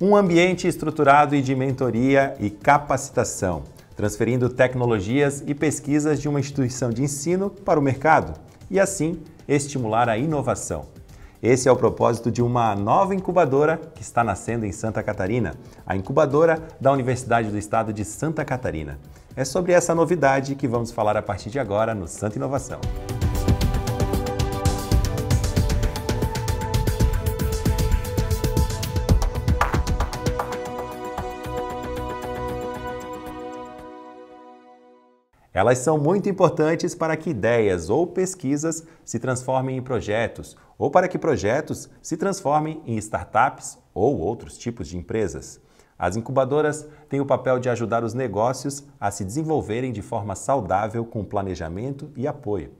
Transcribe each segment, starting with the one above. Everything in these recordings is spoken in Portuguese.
Um ambiente estruturado e de mentoria e capacitação, transferindo tecnologias e pesquisas de uma instituição de ensino para o mercado e, assim, estimular a inovação. Esse é o propósito de uma nova incubadora que está nascendo em Santa Catarina, a incubadora da Universidade do Estado de Santa Catarina. É sobre essa novidade que vamos falar a partir de agora no Santa Inovação. Elas são muito importantes para que ideias ou pesquisas se transformem em projetos, ou para que projetos se transformem em startups ou outros tipos de empresas. As incubadoras têm o papel de ajudar os negócios a se desenvolverem de forma saudável com planejamento e apoio.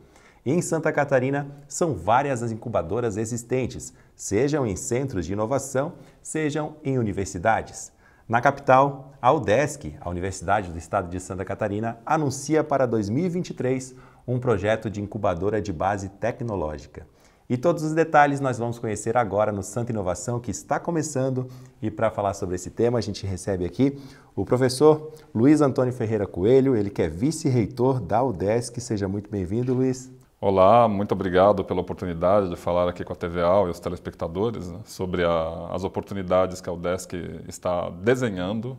Em Santa Catarina, são várias as incubadoras existentes, sejam em centros de inovação, sejam em universidades. Na capital, a UDESC, a Universidade do Estado de Santa Catarina, anuncia para 2023 um projeto de incubadora de base tecnológica. E todos os detalhes nós vamos conhecer agora no Santa Inovação, que está começando. E para falar sobre esse tema, a gente recebe aqui o professor Luiz Antônio Ferreira Coelho, ele que é vice-reitor da UDESC. Seja muito bem-vindo, Luiz. Olá, muito obrigado pela oportunidade de falar aqui com a TVA e os telespectadores né, sobre a, as oportunidades que a UDESC está desenhando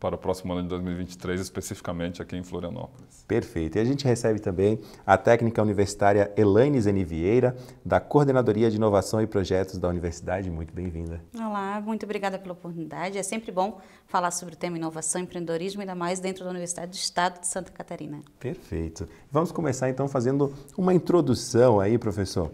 para o próximo ano de 2023, especificamente aqui em Florianópolis. Perfeito. E a gente recebe também a técnica universitária Elaine Zeni Vieira, da Coordenadoria de Inovação e Projetos da Universidade. Muito bem-vinda. Olá, muito obrigada pela oportunidade. É sempre bom falar sobre o tema inovação e empreendedorismo, ainda mais dentro da Universidade do Estado de Santa Catarina. Perfeito. Vamos começar então fazendo uma introdução aí, professor,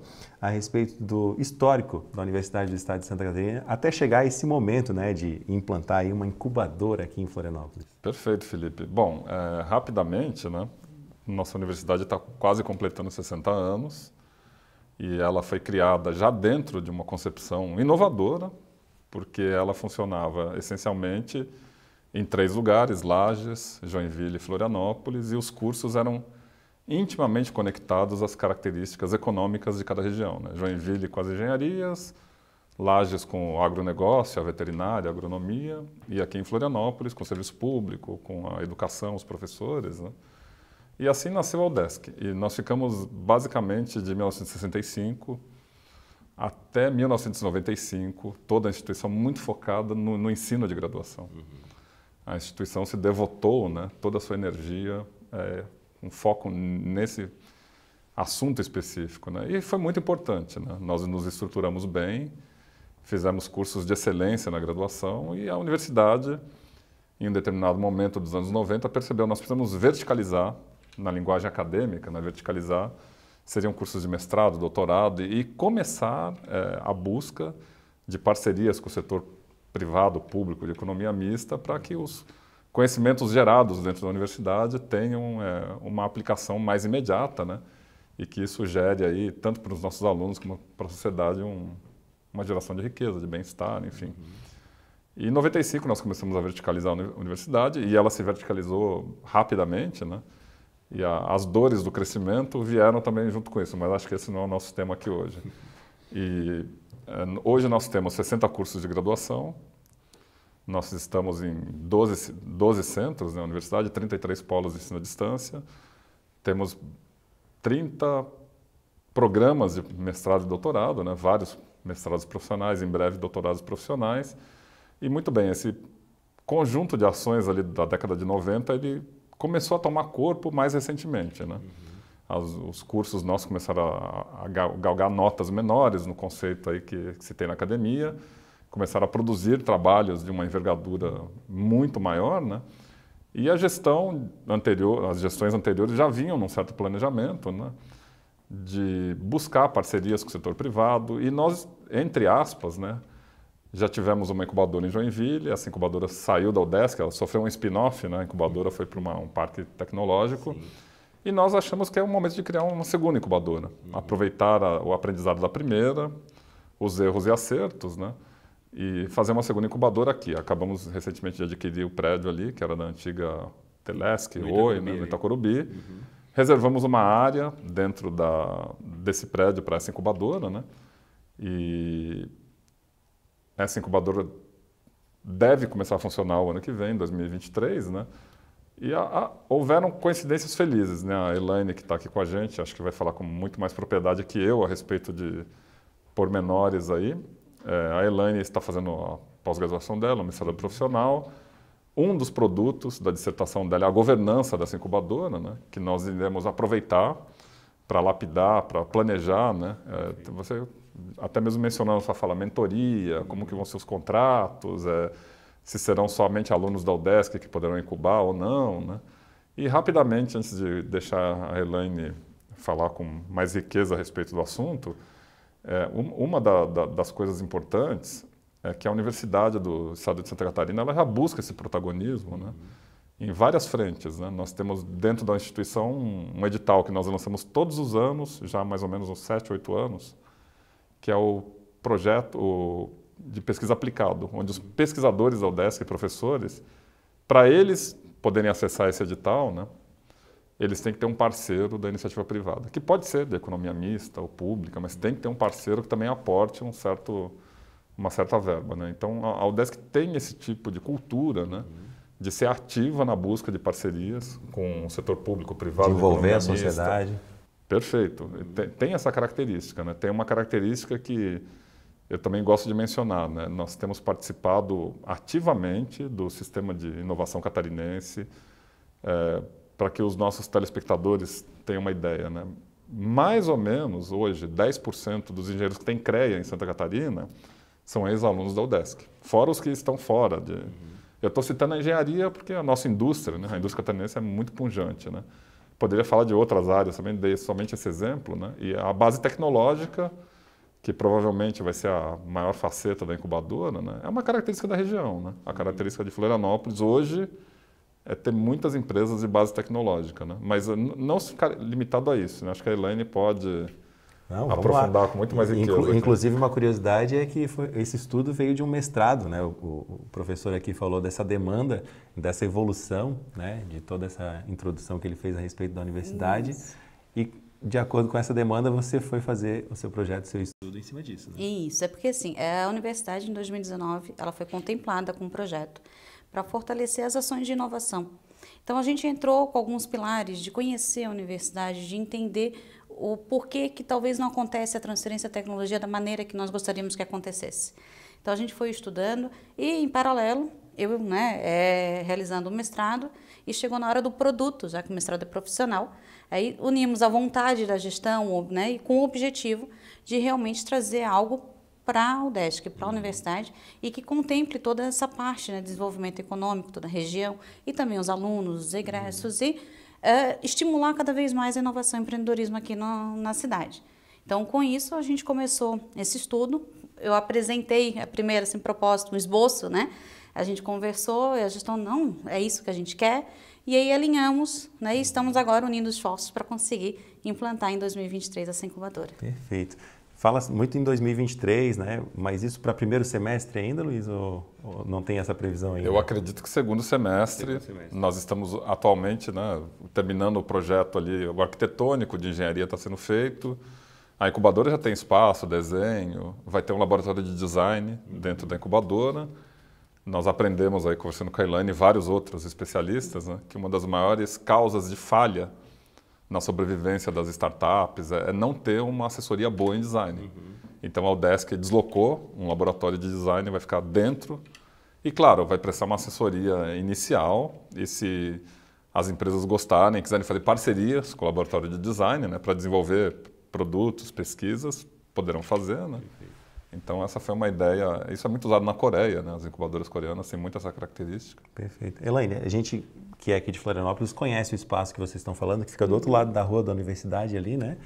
a respeito do histórico da Universidade do Estado de Santa Catarina até chegar a esse momento né, de implantar aí uma incubadora aqui em Florianópolis. Perfeito, Felipe. Bom, é, rapidamente, né, nossa universidade está quase completando 60 anos e ela foi criada já dentro de uma concepção inovadora, porque ela funcionava essencialmente em três lugares, Lages, Joinville e Florianópolis, e os cursos eram intimamente conectados às características econômicas de cada região. Né? Joinville com as engenharias, Lages com o agronegócio, a veterinária, a agronomia, e aqui em Florianópolis com o serviço público, com a educação, os professores. Né? E assim nasceu a UDESC. E nós ficamos basicamente de 1965 até 1995, toda a instituição muito focada no, no ensino de graduação. Uhum. A instituição se devotou né, toda a sua energia é, um foco nesse assunto específico, né? E foi muito importante, né? Nós nos estruturamos bem, fizemos cursos de excelência na graduação e a universidade, em um determinado momento dos anos 90, percebeu nós precisamos verticalizar na linguagem acadêmica, na né? verticalizar seriam cursos de mestrado, doutorado e, e começar é, a busca de parcerias com o setor privado, público, de economia mista para que os conhecimentos gerados dentro da universidade tenham é, uma aplicação mais imediata, né? E que isso gere aí, tanto para os nossos alunos como para a sociedade, um, uma geração de riqueza, de bem-estar, enfim. Uhum. E em 95 nós começamos a verticalizar a universidade e ela se verticalizou rapidamente, né? E a, as dores do crescimento vieram também junto com isso, mas acho que esse não é o nosso tema aqui hoje. E é, hoje nós temos 60 cursos de graduação, nós estamos em 12, 12 centros na né, universidade, 33 polos de ensino à distância, temos 30 programas de mestrado e doutorado, né? vários mestrados profissionais, em breve doutorados profissionais. E muito bem, esse conjunto de ações ali da década de 90, ele começou a tomar corpo mais recentemente, né? Uhum. As, os cursos nossos começaram a, a galgar notas menores no conceito aí que, que se tem na academia começaram a produzir trabalhos de uma envergadura muito maior, né? E a gestão anterior, as gestões anteriores já vinham num certo planejamento, né? De buscar parcerias com o setor privado e nós, entre aspas, né? Já tivemos uma incubadora em Joinville, essa incubadora saiu da UDESC, ela sofreu um spin-off, né? A incubadora foi para um parque tecnológico. Sim. E nós achamos que é o momento de criar uma segunda incubadora. Uhum. Aproveitar a, o aprendizado da primeira, os erros e acertos, né? e fazer uma segunda incubadora aqui. Acabamos recentemente de adquirir o prédio ali, que era da antiga Telesc, no Oi, né, no né? Itacorubi. Uhum. Reservamos uma área dentro da, desse prédio para essa incubadora, né? E essa incubadora deve começar a funcionar o ano que vem, 2023, né? E a, a, houveram coincidências felizes, né? A Elaine, que está aqui com a gente, acho que vai falar com muito mais propriedade que eu a respeito de pormenores aí. É, a Elaine está fazendo a pós-graduação dela, uma mestrado profissional. Um dos produtos da dissertação dela é a governança dessa incubadora, né, que nós iremos aproveitar para lapidar, para planejar. Né? É, você até mesmo mencionou na sua fala mentoria, uhum. como que vão ser os contratos, é, se serão somente alunos da UDESC que poderão incubar ou não. Né? E rapidamente, antes de deixar a Elaine falar com mais riqueza a respeito do assunto, é, uma da, da, das coisas importantes é que a Universidade do Estado de Santa Catarina ela já busca esse protagonismo né? em várias frentes. Né? Nós temos dentro da instituição um, um, edital que nós lançamos todos os anos, já há mais ou menos uns 7, 8 anos, que é o projeto o, de pesquisa aplicado, onde os pesquisadores da UDESC, professores, para eles poderem acessar esse edital, né? eles têm que ter um parceiro da iniciativa privada, que pode ser da economia mista ou pública, mas tem que ter um parceiro que também aporte um certo, uma certa verba. Né? Então, a Aldesc tem esse tipo de cultura né? Uhum. de ser ativa na busca de parcerias com o setor público, privado, envolver a sociedade. Mista. Perfeito. Tem, tem, essa característica. Né? Tem uma característica que eu também gosto de mencionar. Né? Nós temos participado ativamente do sistema de inovação catarinense, é, para que os nossos telespectadores tenham uma ideia, né? mais ou menos hoje 10% dos engenheiros que têm CREA em Santa Catarina são ex-alunos da UDESC, fora os que estão fora de... Uhum. Eu estou citando a engenharia porque a nossa indústria, né? a indústria catarinense é muito punjante. Né? Poderia falar de outras áreas também, dei somente esse exemplo. Né? E a base tecnológica, que provavelmente vai ser a maior faceta da incubadora, né? é uma característica da região. Né? A uhum. característica de Florianópolis hoje é ter muitas empresas de base tecnológica, né? Mas eh, não ficar limitado a isso. Né? Acho que a Elaine pode não, aprofundar com muito mais riqueza. inclusive, uma curiosidade é que foi, esse estudo veio de um mestrado, né? O, o, professor aqui falou dessa demanda, dessa evolução, né? De toda essa introdução que ele fez a respeito da universidade. Isso. E de acordo com essa demanda, você foi fazer o seu projeto, seu estudo em cima disso. Né? Isso, é porque assim, é a universidade em 2019 ela foi contemplada com um projeto para fortalecer as ações de inovação. Então, a gente entrou com alguns pilares de conhecer a universidade, de entender o porquê que talvez não acontece a transferência de tecnologia da maneira que nós gostaríamos que acontecesse. Então, a gente foi estudando e, em paralelo, eu né, é, realizando o mestrado e chegou na hora do produto, já que o mestrado é profissional. Aí unimos a vontade da gestão né, e com o objetivo de realmente trazer algo para o DESC, para a universidade, e que contemple toda essa parte, né, desenvolvimento econômico, da região, e também os alunos, os egressos, e uh, estimular cada vez mais a inovação e empreendedorismo aqui na, na cidade. Então, com isso, a gente começou esse estudo. Eu apresentei a primeira assim, proposta, um esboço, né? A gente conversou e a gestão, não, é isso que a gente quer. E aí alinhamos, né? E estamos agora unindo esforços para conseguir implantar em 2023 essa incubadora. Perfeito. Fala muito em 2023, né? Mas isso para primeiro semestre ainda, Luiz? Ou, ou, não tem essa previsão ainda? Eu acredito que segundo semestre, segundo semestre. nós estamos atualmente né, terminando o projeto ali, o arquitetônico de engenharia está sendo feito. A incubadora já tem espaço, desenho, vai ter um laboratório de design uhum. dentro da incubadora. Nós aprendemos aí, conversando com a Elaine e vários outros especialistas, né, que uma das maiores causas de falha na sobrevivência das startups é, é, não ter uma assessoria boa em design. Uhum. Então a Udesc deslocou um laboratório de design, vai ficar dentro e, claro, vai prestar uma assessoria inicial e se as empresas gostarem, quiserem fazer parcerias com o laboratório de design né, para desenvolver produtos, pesquisas, poderão fazer. Né? Então essa foi uma ideia, isso é muito usado na Coreia, né? as incubadoras coreanas têm muito essa característica. Perfeito. Elaine, a gente que é aqui de Florianópolis, conhece o espaço que vocês estão falando, que fica do outro uhum. lado da rua da universidade ali, né?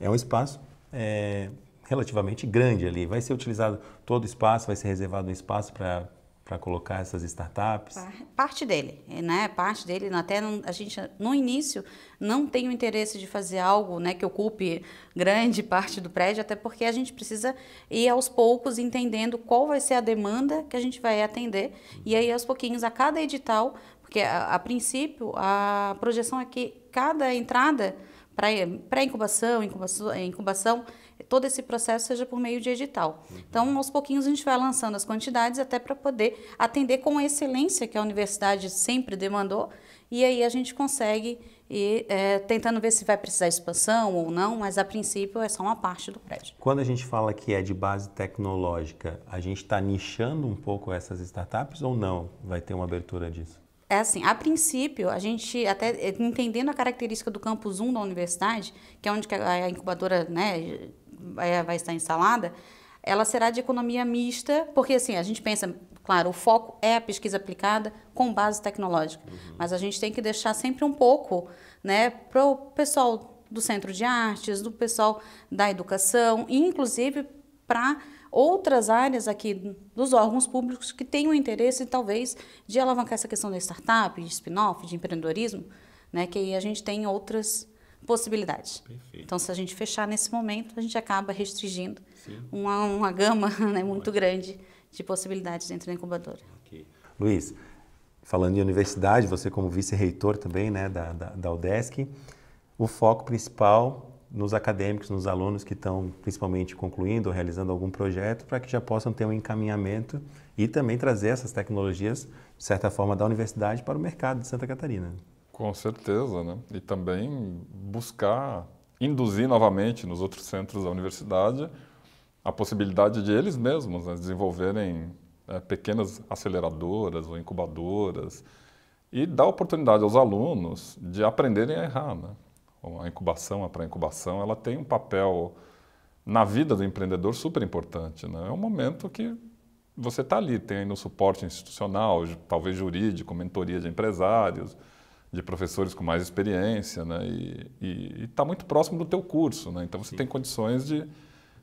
É um espaço é, relativamente grande ali. Vai ser utilizado todo o espaço, vai ser reservado um espaço para para colocar essas startups? Parte dele, né? Parte dele, até não, a gente no início não tem o interesse de fazer algo, né, que ocupe grande parte do prédio, até porque a gente precisa ir aos poucos entendendo qual vai ser a demanda que a gente vai atender e aí aos pouquinhos a cada edital porque, a, a princípio, a projeção é que cada entrada para pré-incubação, incubação, é, incubação, todo esse processo seja por meio de edital. Uhum. Então, aos pouquinhos, a gente vai lançando as quantidades até para poder atender com a excelência que a universidade sempre demandou, e aí a gente consegue ir é, tentando ver se vai precisar expansão ou não, mas a princípio é só uma parte do prédio. Quando a gente fala que é de base tecnológica, a gente está nichando um pouco essas startups ou não? Vai ter uma abertura disso? É assim, a princípio, a gente até é, entendendo a característica do campus 1 da universidade, que é onde a incubadora né, vai estar instalada, ela será de economia mista, porque assim, a gente pensa, claro, o foco é a pesquisa aplicada com base tecnológica, uhum. mas a gente tem que deixar sempre um pouco né, para o pessoal do centro de artes, do pessoal da educação, inclusive para outras áreas aqui dos órgãos públicos que tenham interesse, talvez, de alavancar essa questão da startup, de spin-off, de empreendedorismo, né, que aí a gente tem outras possibilidades. Perfeito. Então, se a gente fechar nesse momento, a gente acaba restringindo uma, uma gama né, muito grande de possibilidades dentro da incubadora. Okay. Luiz, falando de universidade, você como vice-reitor também né, da, da, da UDESC, o foco principal nos acadêmicos, nos alunos que estão principalmente concluindo ou realizando algum projeto, para que já possam ter um encaminhamento e também trazer essas tecnologias, de certa forma, da universidade para o mercado de Santa Catarina. Com certeza, né? E também buscar induzir novamente nos outros centros da universidade a possibilidade de eles mesmos né, desenvolverem é, pequenas aceleradoras ou incubadoras e dar oportunidade aos alunos de aprenderem a errar, né? a incubação, a pré-incubação, ela tem um papel na vida do empreendedor super importante. Né? É um momento que você está ali, tem ainda um suporte institucional, talvez jurídico, mentoria de empresários, de professores com mais experiência, né? e está muito próximo do teu curso. Né? Então, você Sim. tem condições de,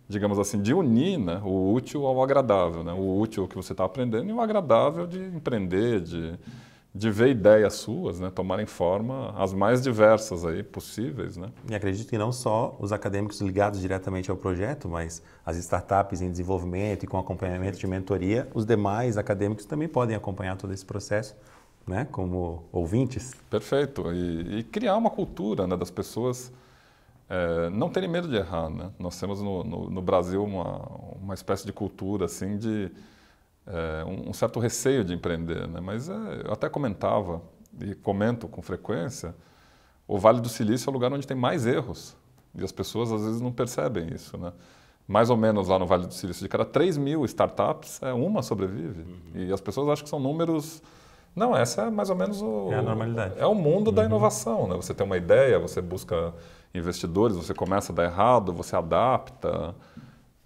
digamos assim, de unir né? o útil ao agradável. Né? O útil que você está aprendendo e o agradável de empreender, de de ver ideias suas, né, tomarem forma as mais diversas aí possíveis, né? E acredito que não só os acadêmicos ligados diretamente ao projeto, mas as startups em desenvolvimento e com acompanhamento de mentoria, os demais acadêmicos também podem acompanhar todo esse processo, né, como ouvintes. Perfeito. E, e criar uma cultura, né, das pessoas é, não terem medo de errar, né? Nós temos no, no, no Brasil uma, uma espécie de cultura assim de é, um, certo receio de empreender, né? mas é, eu até comentava e comento com frequência, o Vale do Silício é o lugar onde tem mais erros e as pessoas às vezes não percebem isso, né? Mais ou menos lá no Vale do Silício, de cada 3 mil startups, é, uma sobrevive. Uhum. E as pessoas acham que são números não, essa é mais ou menos o. É a normalidade. É o mundo da uhum. inovação, né? Você tem uma ideia, você busca investidores, você começa a dar errado, você adapta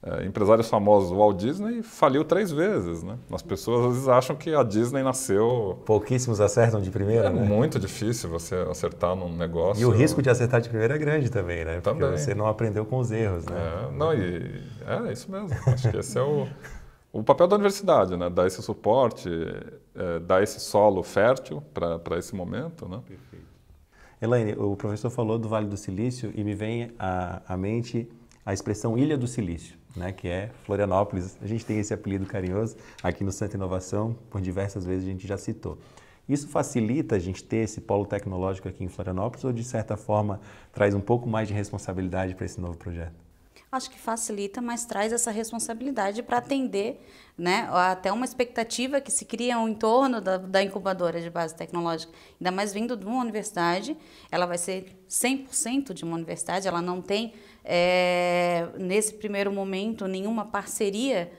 é, empresários famosos, Walt Disney faliu três vezes, né? As pessoas às vezes acham que a Disney nasceu... Pouquíssimos acertam de primeira, É né? muito difícil você acertar num negócio. E o risco de acertar de primeira é grande também, né? Também. Porque você não aprendeu com os erros, né? É, não, e... É, isso mesmo. Acho que esse é o, o papel da universidade, né? Dar esse suporte, é, dar esse solo fértil para esse momento, né? Perfeito. Elaine, o professor falou do Vale do Silício e me vem à, à mente a expressão Ilha do Silício né, que é Florianópolis. A gente tem esse apelido carinhoso aqui no Centro Inovação, por diversas vezes a gente já citou. Isso facilita a gente ter esse polo tecnológico aqui em Florianópolis ou, de certa forma, traz um pouco mais de responsabilidade para esse novo projeto? acho que facilita, mas traz essa responsabilidade para atender né, até uma expectativa que se cria em torno da, da, incubadora de base tecnológica. Ainda mais vindo de uma universidade, ela vai ser 100% de uma universidade, ela não tem, é, nesse primeiro momento, nenhuma parceria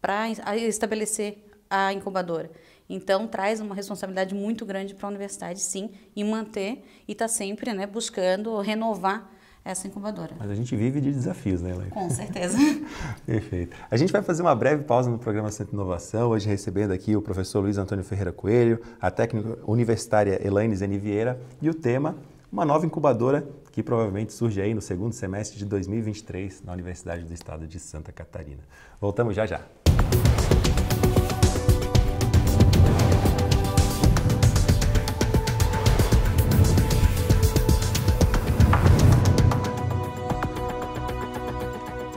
para estabelecer a incubadora. Então, traz uma responsabilidade muito grande para a universidade, sim, em manter e está sempre né, buscando renovar essa incubadora. Mas a gente vive de desafios, né, Leila? Com certeza. Perfeito. A gente vai fazer uma breve pausa no programa Centro Inovação, hoje recebendo aqui o professor Luiz Antônio Ferreira Coelho, a técnica universitária Elaine Zeni Vieira e o tema uma nova incubadora que provavelmente surge aí no segundo semestre de 2023 na Universidade do Estado de Santa Catarina. Voltamos já já.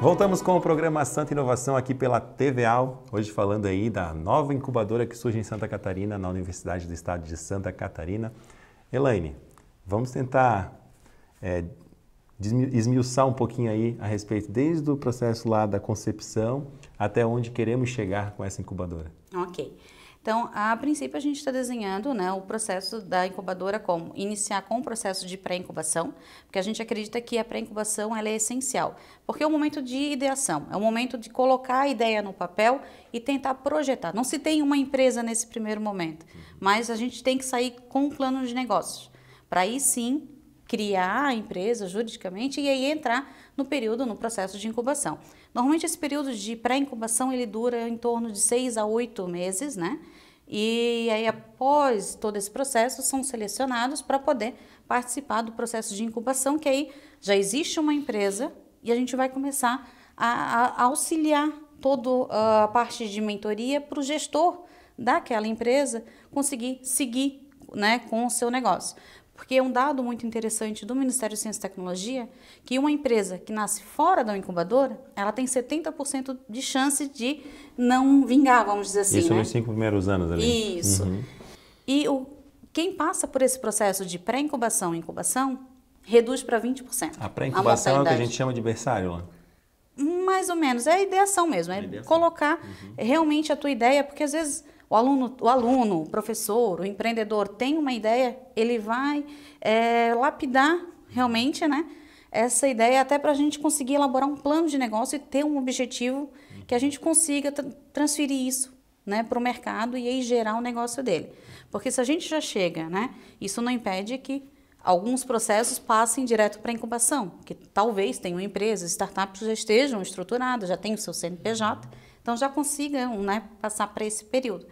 Voltamos com o programa Santa Inovação aqui pela TVAL, hoje falando aí da nova incubadora que surge em Santa Catarina, na Universidade do Estado de Santa Catarina. Elaine, vamos tentar é, esmiuçar um pouquinho aí a respeito, desde o processo lá da concepção até onde queremos chegar com essa incubadora. Ok. Então, a princípio, a gente está desenhando né, o processo da incubadora como iniciar com o processo de pré-incubação, porque a gente acredita que a pré-incubação é essencial, porque é o um momento de ideação, é o um momento de colocar a ideia no papel e tentar projetar. Não se tem uma empresa nesse primeiro momento, uhum. mas a gente tem que sair com um plano de negócios, para aí sim criar a empresa juridicamente e aí entrar no período, no processo de incubação. Normalmente esse período de pré-incubação ele dura em torno de seis a oito meses, né? E aí após todo esse processo são selecionados para poder participar do processo de incubação, que aí já existe uma empresa e a gente vai começar a, a auxiliar toda ah, a parte de mentoria para o gestor daquela empresa conseguir seguir né, com o seu negócio. Porque é um dado muito interessante do Ministério de Ciência e Tecnologia que uma empresa que nasce fora da incubadora, ela tem 70% de chance de não vingar, vamos dizer assim. Isso né? nos cinco primeiros anos ali. Isso. Uhum. E o, quem passa por esse processo de pré-incubação e incubação reduz para 20%. A pré-incubação é o que a gente chama de berçário, lá. Mais ou menos, é a ideação mesmo, é, é ideação. colocar uhum. realmente a tua ideia, porque às vezes o aluno, o aluno, o professor, o empreendedor tem uma ideia, ele vai é, lapidar realmente, né? Essa ideia até para a gente conseguir elaborar um plano de negócio e ter um objetivo que a gente consiga transferir isso né, para o mercado e aí gerar o negócio dele. Porque se a gente já chega, né, isso não impede que alguns processos passem direto para a incubação, que talvez tenham empresas, startups já estejam estruturadas, já tenham o seu CNPJ, então já consigam né, passar para esse período.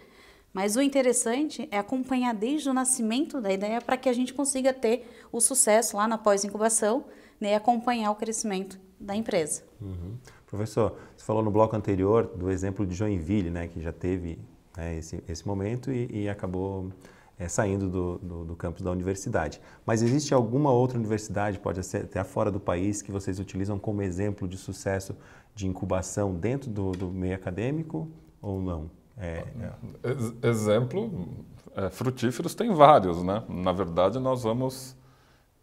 Mas o interessante é acompanhar desde o nascimento da ideia para que a gente consiga ter o sucesso lá na pós-incubação né, e acompanhar o crescimento da empresa. Uhum. Professor, você falou no bloco anterior do exemplo de Joinville, né, que já teve né, esse, esse momento e, e acabou é, saindo do, do, do, campus da universidade. Mas existe alguma outra universidade, pode ser até fora do país, que vocês utilizam como exemplo de sucesso de incubação dentro do, do meio acadêmico ou não? É, é, Exemplo, é, frutíferos tem vários, né? Na verdade, nós vamos,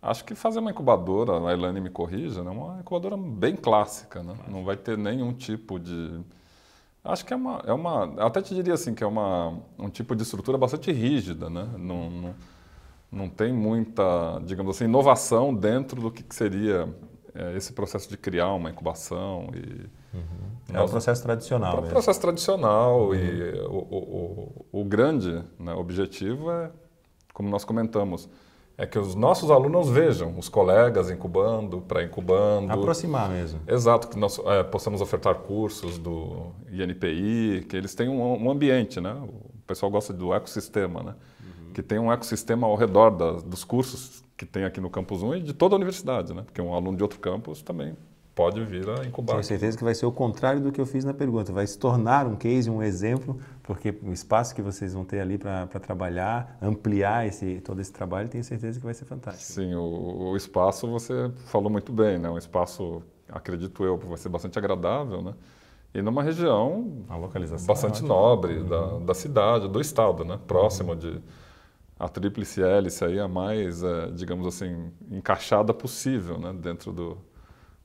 acho que fazer uma incubadora, a Elane me corrija, né? uma incubadora bem clássica, né? Não vai ter nenhum tipo de... Acho que é uma, é uma, até te diria assim, que é uma, um tipo de estrutura bastante rígida, né? Não, não, não tem muita, digamos assim, inovação dentro do que, que seria é, esse processo de criar uma incubação e Uhum. É o processo tradicional. É o processo tradicional uhum. e o, o, o, grande né, objetivo é, como nós comentamos, é que os nossos alunos vejam os colegas incubando, pré-incubando. Aproximar mesmo. Exato, que nós é, possamos ofertar cursos do INPI, que eles tenham um, um ambiente, né? O pessoal gosta do ecossistema, né? Uhum. Que tem um ecossistema ao redor da, dos cursos que tem aqui no Campus 1 e de toda a universidade, né? Porque um aluno de outro campus também pode vir a incubar. Tenho certeza que vai ser o contrário do que eu fiz na pergunta. Vai se tornar um case, um exemplo, porque o espaço que vocês vão ter ali para trabalhar, ampliar esse, todo esse trabalho, tenho certeza que vai ser fantástico. Sim, o, o espaço você falou muito bem, né? Um espaço, acredito eu, vai ser bastante agradável, né? E numa região bastante é nobre uhum. da, da, cidade, do estado, né? Uhum. Próximo uhum. de a tríplice hélice aí a mais, é, digamos assim, encaixada possível, né? Dentro do,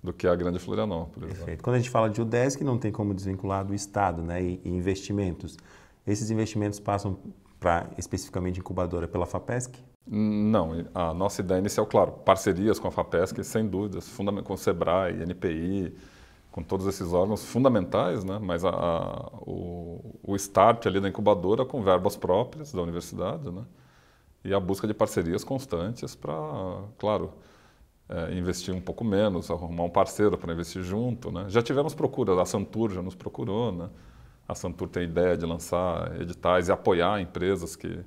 do que a Grande Florianópolis. Né? Perfeito. Né? Quando a gente fala de UDESC, não tem como desvincular do Estado né, e, e investimentos. Esses investimentos passam para especificamente incubadora pela FAPESC? Não, a nossa ideia inicial, claro, parcerias com a FAPESC, sem dúvidas, com o SEBRAE, NPI, com todos esses órgãos fundamentais, né? mas a, a, o, o start ali da incubadora com verbas próprias da universidade né? e a busca de parcerias constantes para, claro, é, investir um pouco menos, arrumar um parceiro para investir junto. Né? Já tivemos procura, a Santur já nos procurou. Né? A Santur tem a ideia de lançar editais e apoiar empresas que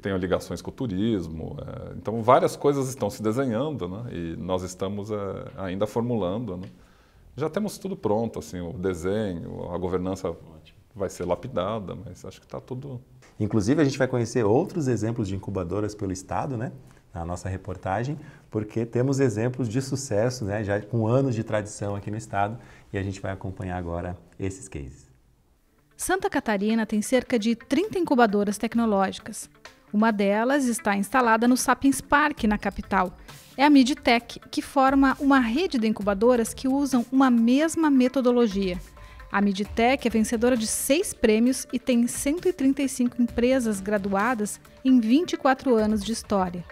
tenham ligações com o turismo. É, então, várias coisas estão se desenhando né? e nós estamos é, ainda formulando. Né? Já temos tudo pronto, assim, o desenho, a governança Ótimo. vai ser lapidada, mas acho que está tudo... Inclusive, a gente vai conhecer outros exemplos de incubadoras pelo Estado, né? na nossa reportagem, porque temos exemplos de sucesso, né, já com anos de tradição aqui no estado, e a gente vai acompanhar agora esses cases. Santa Catarina tem cerca de 30 incubadoras tecnológicas. Uma delas está instalada no Sapiens Park, na capital. É a MidTech, que forma uma rede de incubadoras que usam uma mesma metodologia. A MidTech é vencedora de seis prêmios e tem 135 empresas graduadas em 24 anos de história.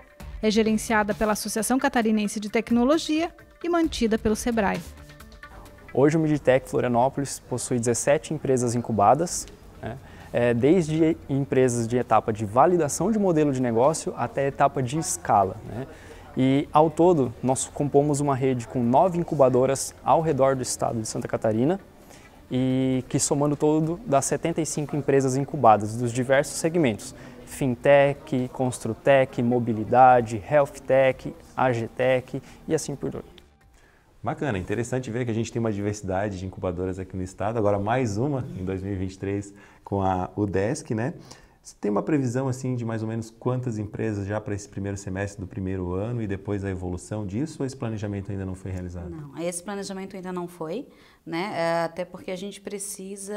É gerenciada pela Associação Catarinense de Tecnologia e mantida pelo Sebrae. Hoje o Midtech Florianópolis possui 17 empresas incubadas, né? é, desde empresas de etapa de validação de modelo de negócio até etapa de escala. Né? E ao todo, nós compomos uma rede com nove incubadoras ao redor do estado de Santa Catarina, e que somando todo dá 75 empresas incubadas dos diversos segmentos, fintech, construtech, mobilidade, healthtech, agtech e assim por diante. Bacana, interessante ver que a gente tem uma diversidade de incubadoras aqui no estado, agora mais uma em 2023 com a UDESC, né? Você tem uma previsão assim de mais ou menos quantas empresas já para esse primeiro semestre do primeiro ano e depois a evolução disso ou esse planejamento ainda não foi realizado? Não, esse planejamento ainda não foi, né? É, até porque a gente precisa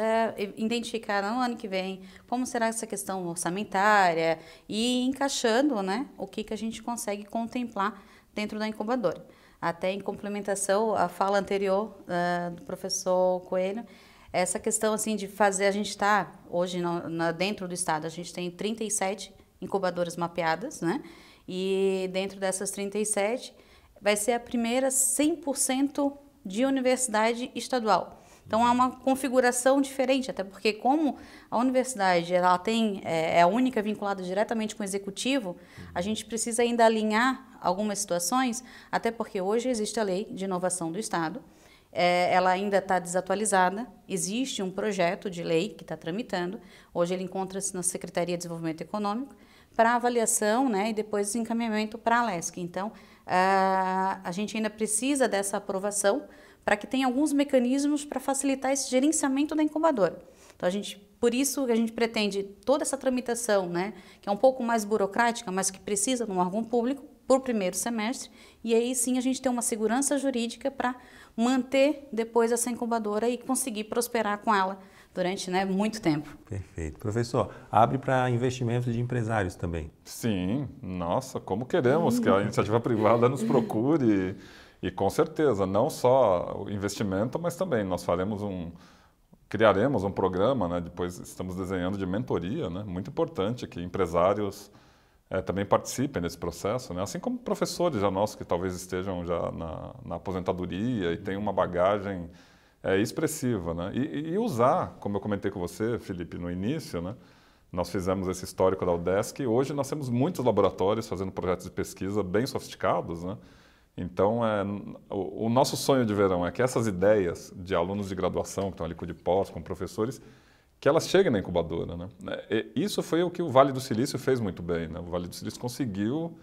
identificar no ano que vem como será essa questão orçamentária e encaixando, né, o que que a gente consegue contemplar dentro da incubadora. Até em complementação à fala anterior uh, do professor Coelho, essa questão assim de fazer a gente está hoje no, na, dentro do estado a gente tem 37 incubadoras mapeadas né e dentro dessas 37 vai ser a primeira 100% de universidade estadual então é uma configuração diferente até porque como a universidade ela tem é, é a única vinculada diretamente com o executivo a gente precisa ainda alinhar algumas situações até porque hoje existe a lei de inovação do estado é, ela ainda está desatualizada. Existe um projeto de lei que está tramitando, hoje ele encontra-se na Secretaria de Desenvolvimento Econômico, para avaliação né, e depois encaminhamento para a LESC. Então, a, a gente ainda precisa dessa aprovação para que tenha alguns mecanismos para facilitar esse gerenciamento da incubadora. Então, a gente, por isso a gente pretende toda essa tramitação, né, que é um pouco mais burocrática, mas que precisa de um órgão público, por primeiro semestre, e aí sim a gente tem uma segurança jurídica para manter depois essa incubadora e conseguir prosperar com ela durante né, muito tempo. Perfeito. Professor, abre para investimentos de empresários também. Sim, nossa, como queremos que a iniciativa privada nos procure. E, e com certeza, não só o investimento, mas também nós faremos um, criaremos um programa, né? depois estamos desenhando de mentoria, né? muito importante que empresários é, também participem desse processo, né? assim como professores já nossos que talvez estejam já na, na aposentadoria e tenham uma bagagem é, expressiva. Né? E, e, usar, como eu comentei com você, Felipe, no início, né? nós fizemos esse histórico da UDESC e hoje nós temos muitos laboratórios fazendo projetos de pesquisa bem sofisticados. Né? Então, é, o, o nosso sonho de verão é que essas ideias de alunos de graduação, que estão ali com o de pós, com professores, que elas cheguem na incubadora. Né? É, isso foi o que o Vale do Silício fez muito bem. Né? O Vale do Silício conseguiu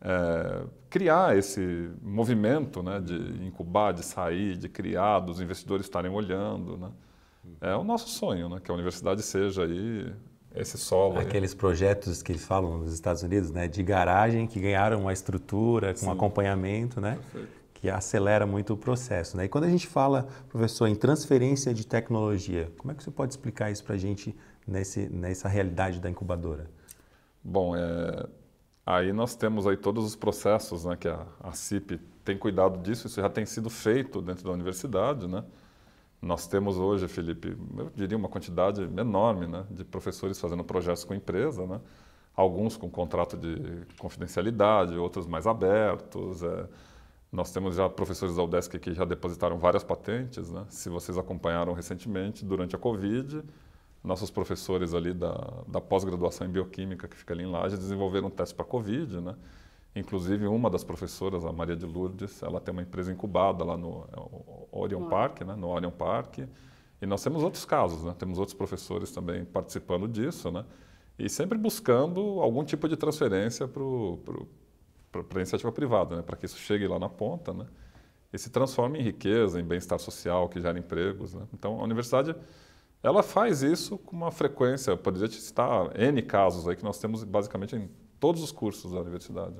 é, criar esse movimento né, de incubar, de sair, de criar, dos investidores estarem olhando. Né? É o nosso sonho, né, que a universidade seja aí esse solo. Aqueles aí. projetos que eles falam nos Estados Unidos, né, de garagem, que ganharam uma estrutura, com Sim. acompanhamento, né? Perfeito que acelera muito o processo. Né? E quando a gente fala, professor, em transferência de tecnologia, como é que você pode explicar isso para a gente nesse, nessa realidade da incubadora? Bom, é, aí nós temos aí todos os processos né, que a, a CIP tem cuidado disso, isso já tem sido feito dentro da universidade. Né? Nós temos hoje, Felipe, eu diria uma quantidade enorme né, de professores fazendo projetos com empresa, né? alguns com contrato de confidencialidade, outros mais abertos. É, nós temos já professores da UDESC que já depositaram várias patentes, né? Se vocês acompanharam recentemente, durante a Covid, nossos professores ali da, da pós-graduação em Bioquímica, que fica ali em Laje, desenvolveram um teste para Covid, né? Inclusive, uma das professoras, a Maria de Lourdes, ela tem uma empresa incubada lá no é, Orion Park, né? No Orion Park. E nós temos outros casos, né? Temos outros professores também participando disso, né? E sempre buscando algum tipo de transferência para para a iniciativa privada, né? para que isso chegue lá na ponta né? e se transforme em riqueza, em bem-estar social, que gera empregos. Né? Então, a universidade ela faz isso com uma frequência, eu poderia te citar N casos aí que nós temos basicamente em todos os cursos da universidade.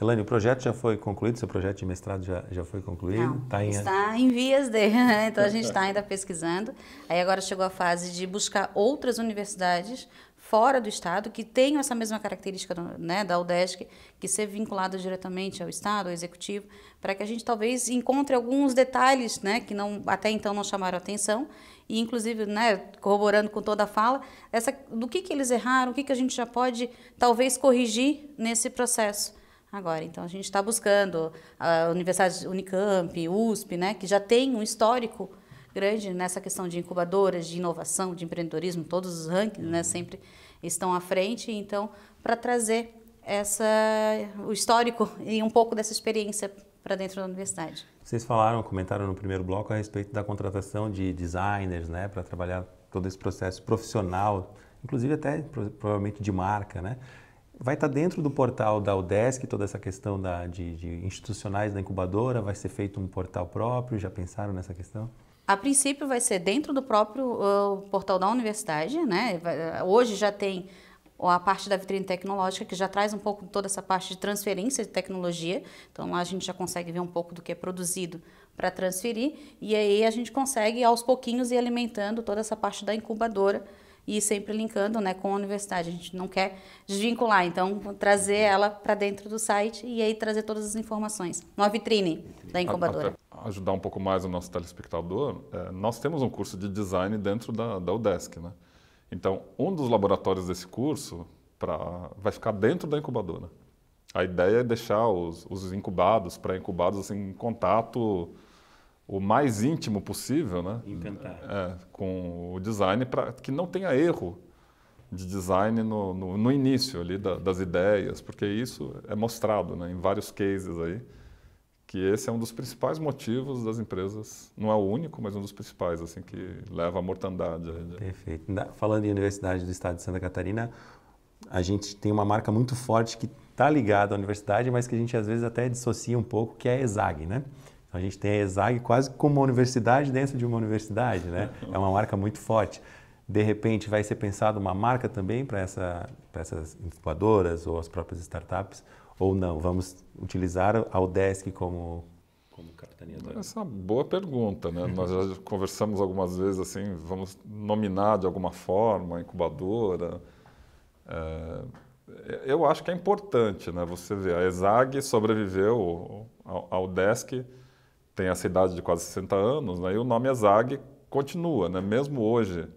Elane, o projeto já foi concluído? Seu projeto de mestrado já, já foi concluído? Não, tá em... Está em vias de, né? então a gente está ainda pesquisando. Aí agora chegou a fase de buscar outras universidades fora do Estado que tenham essa mesma característica né, da UDESC, que ser vinculada diretamente ao Estado, ao Executivo, para que a gente talvez encontre alguns detalhes né, que não, até então não chamaram atenção, e inclusive, né, corroborando com toda a fala, essa, do que, que eles erraram, o que, que a gente já pode talvez corrigir nesse processo agora. Então, a gente está buscando a Universidade Unicamp, USP, né, que já tem um histórico grande nessa questão de incubadoras, de inovação, de empreendedorismo, todos os rankings né, uhum. sempre estão à frente, então, para trazer essa, o histórico e um pouco dessa experiência para dentro da universidade. Vocês falaram, comentaram no primeiro bloco a respeito da contratação de designers né, para trabalhar todo esse processo profissional, inclusive até provavelmente de marca, né? Vai estar tá dentro do portal da UDESC toda essa questão da, de, de institucionais da incubadora? Vai ser feito um portal próprio? Já pensaram nessa questão? A princípio vai ser dentro do próprio uh, portal da universidade, né? Hoje já tem a parte da vitrine tecnológica, que já traz um pouco toda essa parte de transferência de tecnologia. Então, lá a gente já consegue ver um pouco do que é produzido para transferir, e aí a gente consegue, aos pouquinhos, ir alimentando toda essa parte da incubadora e sempre linkando né, com a universidade. A gente não quer desvincular, então trazer ela para dentro do site e aí trazer todas as informações. Uma vitrine, da incubadora. Até ajudar um pouco mais o nosso telespectador, é, nós temos um curso de design dentro da, da UDESC. Né? Então, um dos laboratórios desse curso pra, vai ficar dentro da incubadora. A ideia é deixar os, os incubados, pré-incubados, assim, em contato o mais íntimo possível, né? É, com o design para que não tenha erro de design no, no, no início ali da, das ideias, porque isso é mostrado né, em vários cases aí, que esse é um dos principais motivos das empresas, não é o único, mas um dos principais, assim, que leva à mortandade. Né? Perfeito. Falando em Universidade do Estado de Santa Catarina, a gente tem uma marca muito forte que está ligada à universidade, mas que a gente às vezes até dissocia um pouco, que é a ESAG, né? A gente tem a ESAG quase como uma universidade dentro de uma universidade, né? É uma marca muito forte. De repente, vai ser pensada uma marca também para essa, essas incubadoras ou as próprias startups? Ou não? Vamos utilizar a Udesc como, como capitaneadora? Essa é uma boa pergunta, né? Nós já conversamos algumas vezes assim, vamos nominar de alguma forma a incubadora. É, eu acho que é importante, né? Você vê, a ESAG sobreviveu ao, ao tem essa idade de quase 60 anos, né? e o nome ESAG continua, né? mesmo hoje,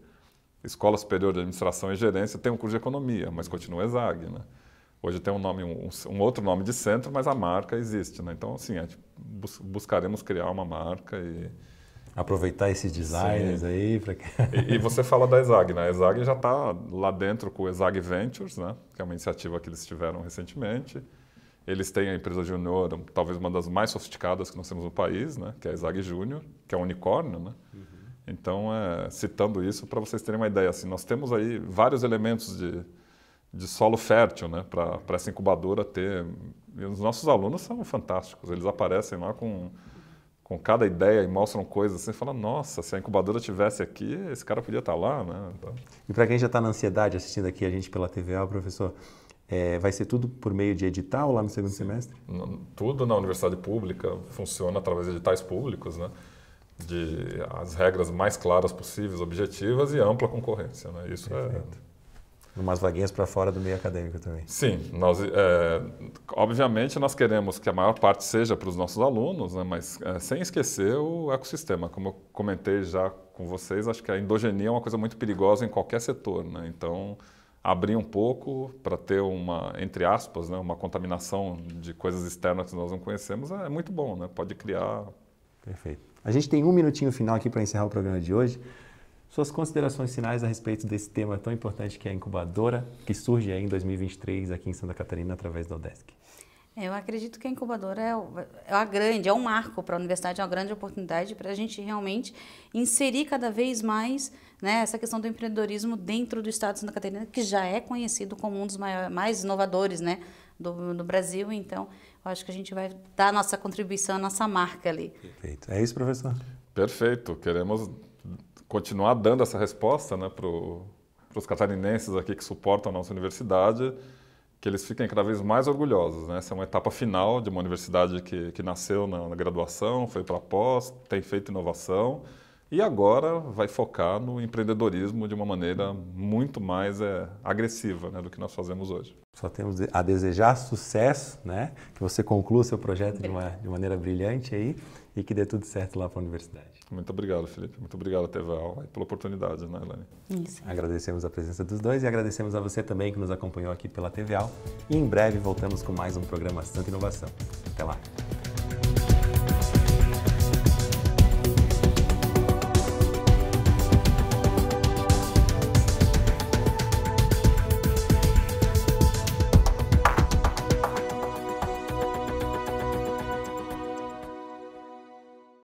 Escola Superior de Administração e Gerência tem um curso de Economia, mas continua ESAG. Né? Hoje tem um, nome, um, um outro nome de centro, mas a marca existe. Né? Então, assim, é, bus buscaremos criar uma marca e... Aproveitar esses designers Sim. aí. Pra... e, e, você fala da ESAG, né? A ESAG já está lá dentro com o ESAG Ventures, né? que é uma iniciativa que eles tiveram recentemente. Eles têm a empresa junior, talvez uma das mais sofisticadas que nós temos no país, né? que é a Zag Júnior, que é um unicórnio. Né? Uhum. Então, é, citando isso para vocês terem uma ideia, assim, nós temos aí vários elementos de, de solo fértil né? para essa incubadora ter. E os nossos alunos são fantásticos, eles aparecem lá com, com cada ideia e mostram coisas assim, fala, nossa, se a incubadora tivesse aqui, esse cara podia estar tá lá, né? Então... E para quem já está na ansiedade assistindo aqui a gente pela TVA, professor, é, vai ser tudo por meio de edital lá no segundo semestre? Tudo na universidade pública funciona através de editais públicos, né? De as regras mais claras possíveis, objetivas e ampla concorrência, né? Isso é Perfeito. é umas vaguinhas para fora do meio acadêmico também. Sim, nós, é, obviamente nós queremos que a maior parte seja para os nossos alunos, né, mas é, sem esquecer o ecossistema. Como eu comentei já com vocês, acho que a endogenia é uma coisa muito perigosa em qualquer setor. Né, então, abrir um pouco para ter uma, entre aspas, né, uma contaminação de coisas externas que nós não conhecemos, é muito bom, né? Pode criar. Perfeito. A gente tem um minutinho final aqui para encerrar o programa de hoje. Suas considerações finais a respeito desse tema tão importante que é a incubadora, que surge aí em 2023 aqui em Santa Catarina através da Odesk. É, eu acredito que a incubadora é, é a grande, é um marco para a universidade, é uma grande oportunidade para a gente realmente inserir cada vez mais né, essa questão do empreendedorismo dentro do estado de Santa Catarina, que já é conhecido como um dos maiores, mais inovadores né, do, do Brasil. Então, eu acho que a gente vai dar a nossa contribuição, a nossa marca ali. Perfeito. É isso, professor? Perfeito. Queremos continuar dando essa resposta né, para os catarinenses aqui que suportam a nossa universidade que eles fiquem cada vez mais orgulhosos. Né? Essa é uma etapa final de uma universidade que, que nasceu na, na graduação, foi para pós, tem feito inovação, e agora vai focar no empreendedorismo de uma maneira muito mais é, agressiva né, do que nós fazemos hoje. Só temos a desejar sucesso, né? que você conclua seu projeto de, uma, de maneira brilhante aí e que dê tudo certo lá para a universidade. Muito obrigado, Felipe. Muito obrigado, TVA, e pela oportunidade, né, Elaine? Isso. Agradecemos a presença dos dois e agradecemos a você também que nos acompanhou aqui pela TVA. E em breve voltamos com mais um programa Santa Inovação. Até lá.